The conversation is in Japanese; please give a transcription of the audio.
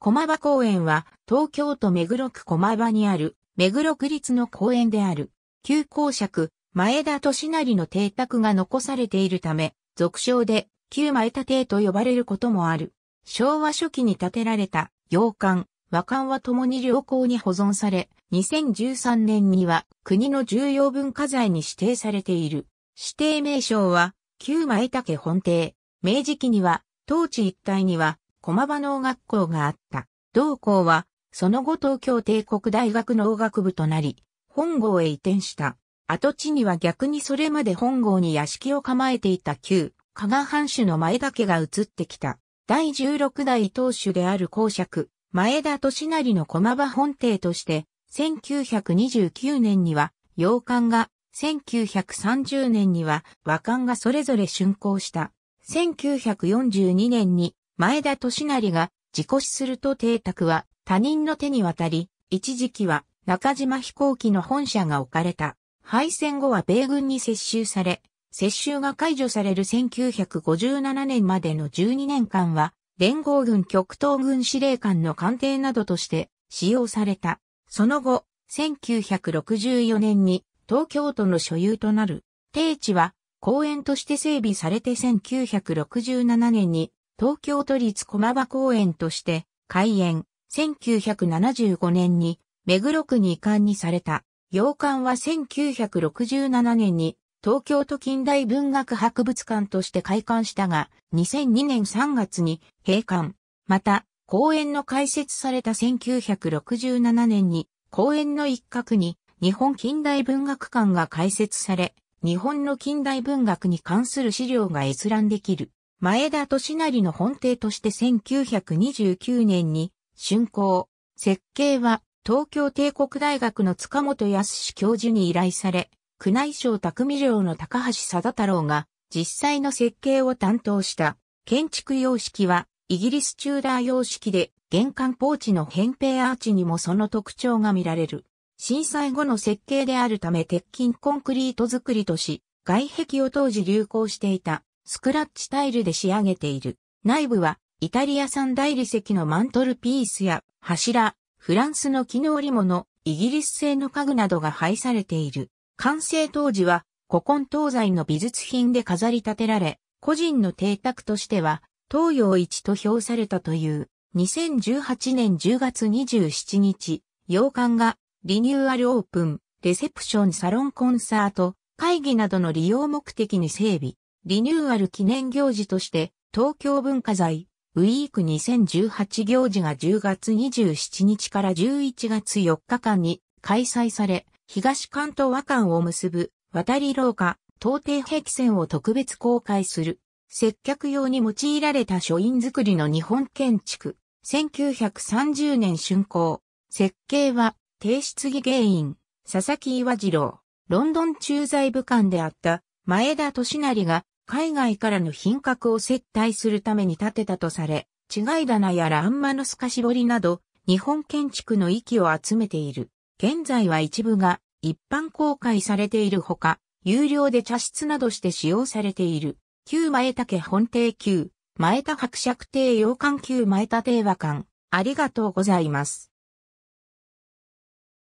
駒場公園は東京都目黒区駒場にある目黒区立の公園である旧公爵前田利成の邸宅が残されているため俗称で旧前田邸と呼ばれることもある。昭和初期に建てられた洋館、和館は共に良好に保存され2013年には国の重要文化財に指定されている。指定名称は旧前田家本邸。明治期には当地一帯には駒場農学校があった。同校は、その後東京帝国大学農学部となり、本郷へ移転した。跡地には逆にそれまで本郷に屋敷を構えていた旧、加賀藩主の前田家が移ってきた。第16代当主である公爵、前田利成の駒場本邸として、1929年には洋館が、1930年には和館がそれぞれ竣工した。1942年に前田利成が事故死すると邸宅は他人の手に渡り、一時期は中島飛行機の本社が置かれた。敗戦後は米軍に接収され、接収が解除される1957年までの12年間は、連合軍極東軍司令官の官邸などとして使用された。その後、1964年に東京都の所有となる、定地は公園として整備されて1967年に東京都立駒場公園として開園、1975年に目黒区に移管にされた。洋館は1967年に東京都近代文学博物館として開館したが、2002年3月に閉館。また、公園の開設された1967年に、公園の一角に日本近代文学館が開設され、日本の近代文学に関する資料が閲覧できる。前田利成の本邸として1929年に竣工、設計は東京帝国大学の塚本康教授に依頼され、宮内省匠寮の高橋貞太郎が実際の設計を担当した建築様式はイギリスチューダー様式で玄関ポーチの扁平アーチにもその特徴が見られる。震災後の設計であるため鉄筋コンクリート作りとし、外壁を当時流行していたスクラッチタイルで仕上げている。内部は、イタリア産大理石のマントルピースや柱、フランスの絹織物、イギリス製の家具などが配されている。完成当時は、古今東西の美術品で飾り立てられ、個人の邸宅としては、東洋一と評されたという、2018年10月27日、洋館がリニューアルオープン、レセプションサロンコンサート、会議などの利用目的に整備。リニューアル記念行事として、東京文化財、ウィーク2018行事が10月27日から11月4日間に開催され、東関東和館を結ぶ渡り廊下、東帝壁線を特別公開する。接客用に用いられた書院作りの日本建築。1930年竣工。設計は、提出技芸員、佐々木岩次郎。ロンドン駐在武官であった前田利成が海外からの品格を接待するために建てたとされ、違い棚やらあんまの透かし彫りなど、日本建築の域を集めている。現在は一部が一般公開されているほか、有料で茶室などして使用されている。旧前家本邸旧、前田伯爵邸洋館旧前田邸和館。ありがとうございます。